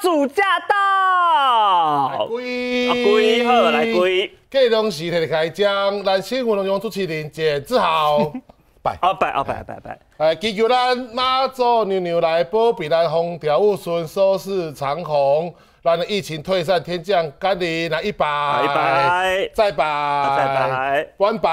主驾到，归归二来归，各东西摕来开奖，咱新湖龙永州麒麟节，自豪，拜啊拜啊拜拜拜。哎，祈求咱妈祖牛牛来，波比来风调五顺，收视长虹。咱的疫情退散，天降甘霖来一拜，拜再拜，再拜，万拜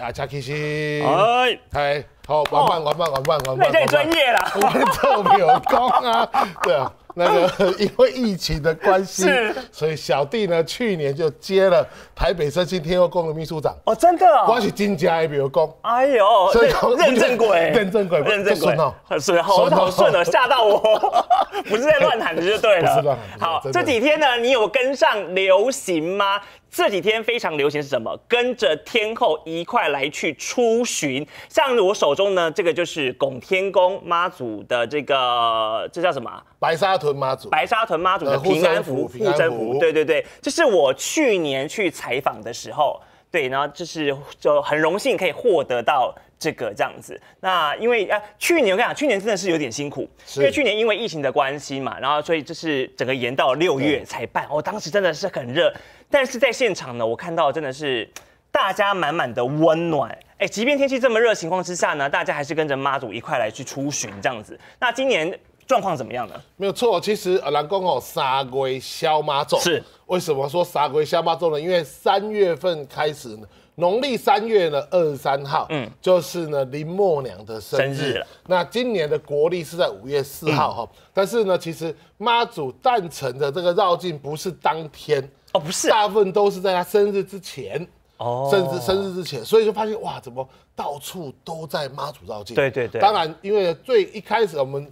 啊！加起心，哎哎，好，完完万完万完万。那太专业了，我特别有功啊，对啊。那个，因为疫情的关系，所以小弟呢，去年就接了台北身心天后宫的秘书长。哦，真的哦，关系金家，比如讲，哎呦，所以认证鬼，认证鬼，认证鬼，很顺，好，好，好，顺了，吓到我，不是在乱喊的就对了。不是乱喊。好，这几天呢，你有跟上流行吗？这几天非常流行是什么？跟着天后一块来去出巡。像我手中呢，这个就是拱天宫妈祖的这个，这叫什么？白沙屯妈祖。白沙屯妈祖的平安符，护身符。对对对，这是我去年去采访的时候，对，然后就是就很荣幸可以获得到。这个这样子，那因为啊，去年我跟你讲，去年真的是有点辛苦，因为去年因为疫情的关系嘛，然后所以就是整个延到六月才办。我当时真的是很热，但是在现场呢，我看到真的是大家满满的温暖。哎，即便天气这么热情况之下呢，大家还是跟着妈祖一块来去出巡这样子。那今年。状况怎么样呢？没有错，其实呃，南公哦，杀龟消妈祖是为什么说杀龟消妈咒呢？因为三月份开始，农历三月呢二十三号，嗯，就是呢林默娘的生日。那今年的国历是在五月四号哈，但是呢，其实妈祖诞辰的这个绕境不是当天哦，不是，大部分都是在她生日之前哦，甚至生日之前，所以就发现哇，怎么到处都在妈祖绕境？对对对，当然因为最一开始我们。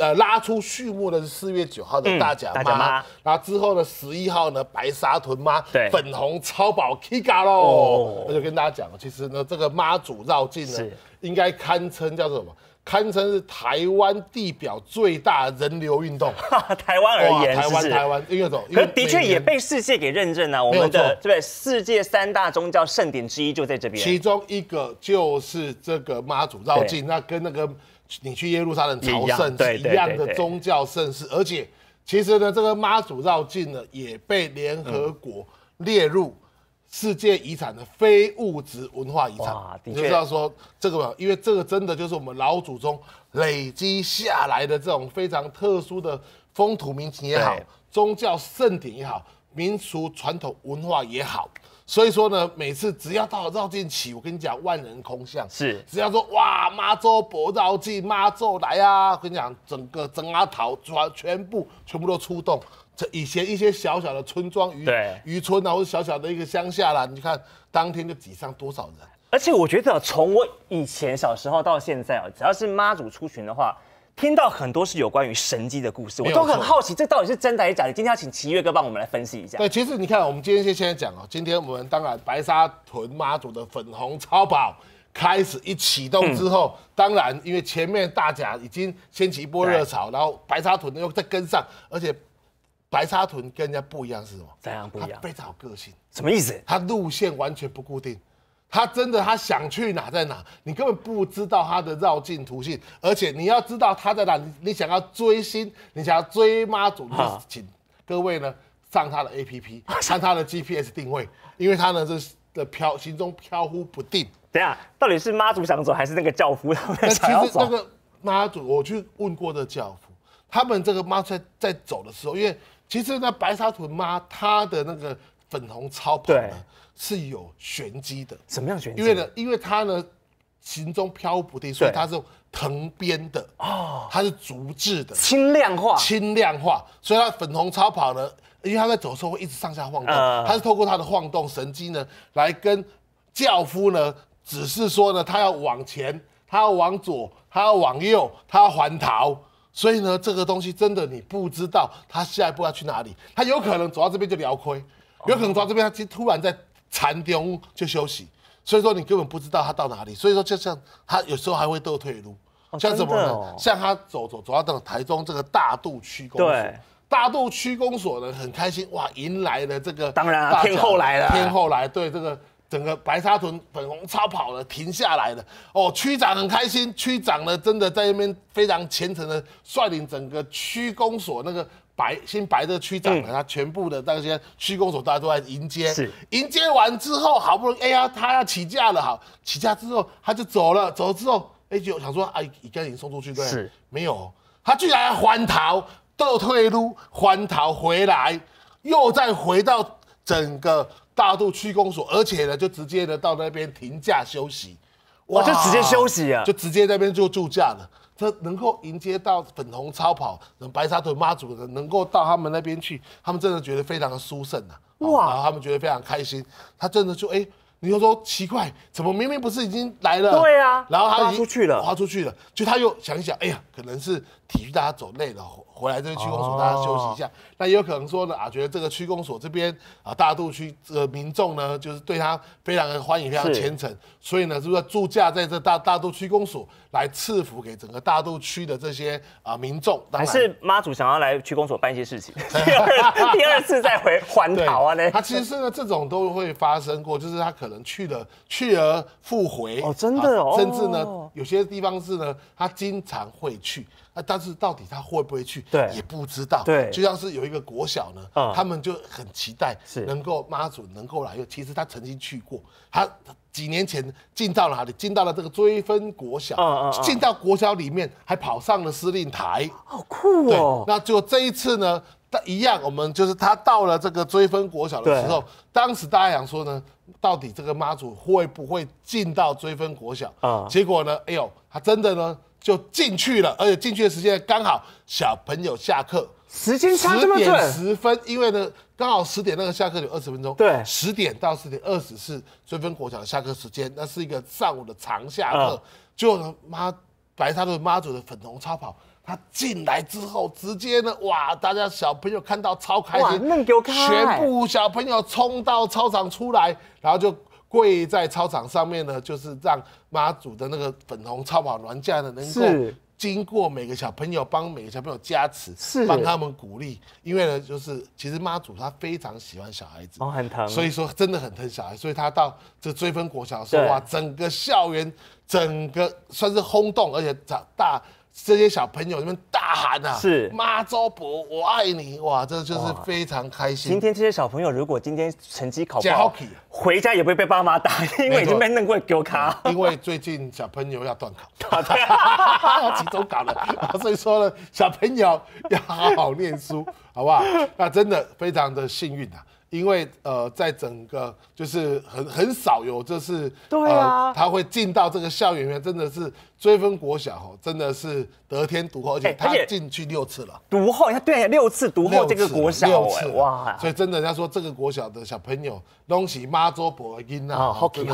呃，拉出序幕的是四月九号的大甲妈，然后之后呢，十一号呢，白沙屯妈，对，粉红超宝 KGA 喽。我就跟大家讲，其实呢，这个妈祖绕境呢，应该堪称叫做什么？堪称是台湾地表最大人流运动。台湾而言，台湾台湾一个，可的确也被世界给认证了。我们的对不对？世界三大宗教盛典之一就在这边，其中一个就是这个妈祖绕境。那跟那个。你去耶路撒冷朝圣是一样的宗教盛事，而且其实呢，这个妈祖绕境呢也被联合国列入世界遗产的非物质文化遗产。你就知道说这个，因为这个真的就是我们老祖宗累积下来的这种非常特殊的风土民情也好，宗教盛典也好，民俗传统文化也好。所以说呢，每次只要到绕境起，我跟你讲，万人空巷是。只要说哇妈祖博绕境，妈祖来啊！我跟你讲，整个整阿桃全全部全部都出动。这以前一些小小的村庄渔渔村啊，或者小小的一个乡下啦，你看当天就挤上多少人。而且我觉得从我以前小时候到现在啊，只要是妈祖出巡的话。听到很多是有关于神机的故事，我都很好奇，这到底是真的还是假？的？今天要请奇月哥帮我们来分析一下。对，其实你看，我们今天先现在讲哦，今天我们当然白沙屯妈祖的粉红超跑开始一启动之后，当然因为前面大家已经掀起一波热潮，然后白沙屯又在跟上，而且白沙屯跟人家不一样是什么？怎样不一样？非常有个性。什么意思？它路线完全不固定。他真的，他想去哪在哪，你根本不知道他的绕境途径，而且你要知道他在哪，你你想要追星，你想要追妈祖，就请各位呢上他的 A P P，上他的 G P S 定位，因为他呢是的飘行踪飘忽不定。等下，到底是妈祖想走，还是那个教父他们想要走？那个妈祖，我去问过的教父，他们这个妈在在走的时候，因为其实那白沙屯妈她的那个。粉红超跑呢是有玄机的，什么样玄？因为呢，因为它呢行踪飘不定，所以它是藤编的，它是竹制的，轻量化，轻量化，所以它粉红超跑呢，因为它在走的时候会一直上下晃动，它是透过它的晃动神经呢来跟轿夫呢指示说呢，它要往前，它要往左，它要往右，它要环逃，所以呢，这个东西真的你不知道它下一步要去哪里，它有可能走到这边就聊亏。有可能抓这边，他突然在禅中就休息，所以说你根本不知道他到哪里。所以说，就像他有时候还会兜退路，像什么？像他走走走到台中这个大渡区公所，大渡区公所呢很开心哇，迎来了这个天后来了，天后来对这个整个白沙屯粉红超跑的停下来了。哦，区长很开心，区长呢真的在那边非常虔诚的率领整个区公所那个。白新白的区长，他全部的那些区公所，大家都在迎接。是，迎接完之后，好不容易，哎呀，他要起驾了，好，起驾之后他就走了。走了之后，哎，就想说，哎，已经已经送出去对？是，没有，他居然还逃，倒退路，还逃回来，又再回到整个大渡区公所，而且呢，就直接的到那边停驾休息。哇！就直接休息啊，就直接那边就住驾了。他能够迎接到粉红超跑、白沙屯妈祖的，能够到他们那边去，他们真的觉得非常的殊胜呐，哇！他们觉得非常开心。他真的就哎，你就说奇怪，怎么明明不是已经来了？对啊，然后他经出去了，花出去了，就他又想一想，哎呀，可能是体育大家走累了。回来这区公所，大家休息一下。那也有可能说呢啊，觉得这个区公所这边啊大渡区个民众呢，就是对他非常的欢迎，非常虔诚，所以呢，是不是驻驾在这大大渡区公所来赐福给整个大渡区的这些啊民众？还是妈祖想要来区公所办一些事情？第二次再回还朝啊？呢？他其实呢，这种都会发生过，就是他可能去了，去而复回。哦，真的哦。甚至呢，有些地方是呢，他经常会去。啊！但是到底他会不会去，也不知道。对，就像是有一个国小呢，他们就很期待能够妈祖能够来。其实他曾经去过，他几年前进到哪里？进到了这个追分国小，进到国小里面还跑上了司令台，好酷哦！那就这一次呢，一样，我们就是他到了这个追分国小的时候，当时大家想说呢，到底这个妈祖会不会进到追分国小？啊，结果呢，哎呦，他真的呢。就进去了，而且进去的时间刚好小朋友下课时间差这么准，十分。因为呢，刚好十点那个下课有二十分钟，对，十点到十点二十是追风国小的下课时间，那是一个上午的长下课。就呢，妈白沙路妈祖的粉红超跑，他进来之后，直接呢，哇，大家小朋友看到超开心，全部小朋友冲到操场出来，然后就。跪在操场上面呢，就是让妈祖的那个粉红超跑銮驾呢，能够经过每个小朋友，帮每个小朋友加持，帮他们鼓励。因为呢，就是其实妈祖他非常喜欢小孩子，哦，很疼，所以说真的很疼小孩，所以他到这追风国小的时候啊，整个校园整个算是轰动，而且长大。这些小朋友那边大喊啊，是妈周伯，我爱你哇，这就是非常开心。今天这些小朋友如果今天成绩考不好，回家也不会被爸妈打，因为已经被弄过丢卡。因为最近小朋友要断考，哈 哈 集中搞了，所以说呢，小朋友要好好念书，好不好？那真的非常的幸运啊。因为呃，在整个就是很很少有就是对啊，他会进到这个校园里面，真的是追分国小哦，真的是得天独厚，而且他进去六次了，独后他对六次独后这个国小次哇，所以真的人家说这个国小的小朋友东西妈祖博音呐，好的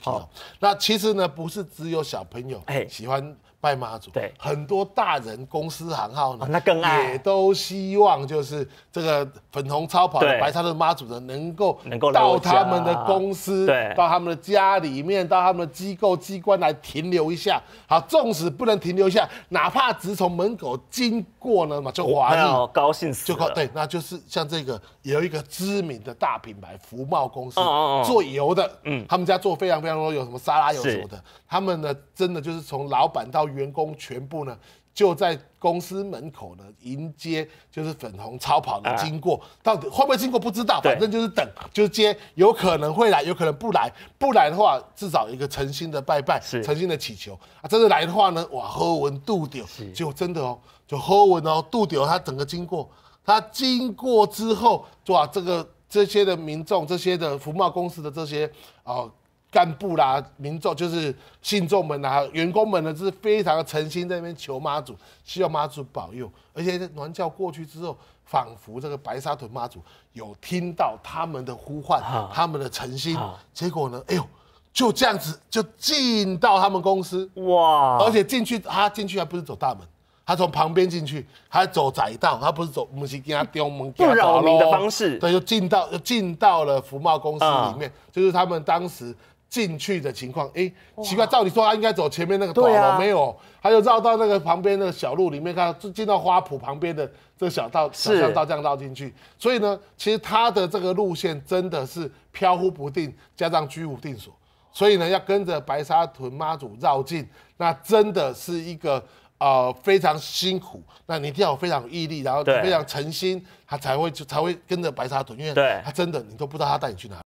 好，那其实呢不是只有小朋友喜欢。拜妈祖，对很多大人公司行号呢，那更爱，也都希望就是这个粉红超跑、白超的妈祖呢，能够能够到他们的公司，对，到他们的家里面，到他们的机构机关来停留一下。好，纵使不能停留一下，哪怕只从门口经过呢嘛，就华丽，高兴死了，就靠，对，那就是像这个有一个知名的大品牌福茂公司，做油的，嗯，他们家做非常非常多，有什么沙拉油什么的，他们呢真的就是从老板到员工全部呢就在公司门口呢迎接，就是粉红超跑的经过，到底会不会经过不知道，反正就是等，就是接，有可能会来，有可能不来，不来的话至少一个诚心的拜拜，诚心的祈求啊，真的来的话呢，哇，喝文杜丢，就真的哦，就喝文哦，杜丢，他整个经过，他经过之后，哇，这个这些的民众，这些的福茂公司的这些啊。干部啦，民众就是信众们啊，员工们呢，就是非常诚心在那边求妈祖，希望妈祖保佑。而且鸾教过去之后，仿佛这个白沙屯妈祖有听到他们的呼唤，他们的诚心。结果呢，哎呦，就这样子就进到他们公司哇！而且进去，他进去还不是走大门，他从旁边进去，他走窄道，他不是走，我们是跟他丢门，不扰民的方式，对，就进到就进到了福茂公司里面，就是他们当时。进去的情况，哎，奇怪，照理说他应该走前面那个道路，没有，还有绕到那个旁边那个小路里面，看到进到花圃旁边的这个小道，巷道这样绕进去。所以呢，其实他的这个路线真的是飘忽不定，加上居无定所，所以呢，要跟着白沙屯妈祖绕进，那真的是一个呃非常辛苦，那你一定要非常有毅力，然后非常诚心，他才会就才会跟着白沙屯，因为他真的你都不知道他带你去哪。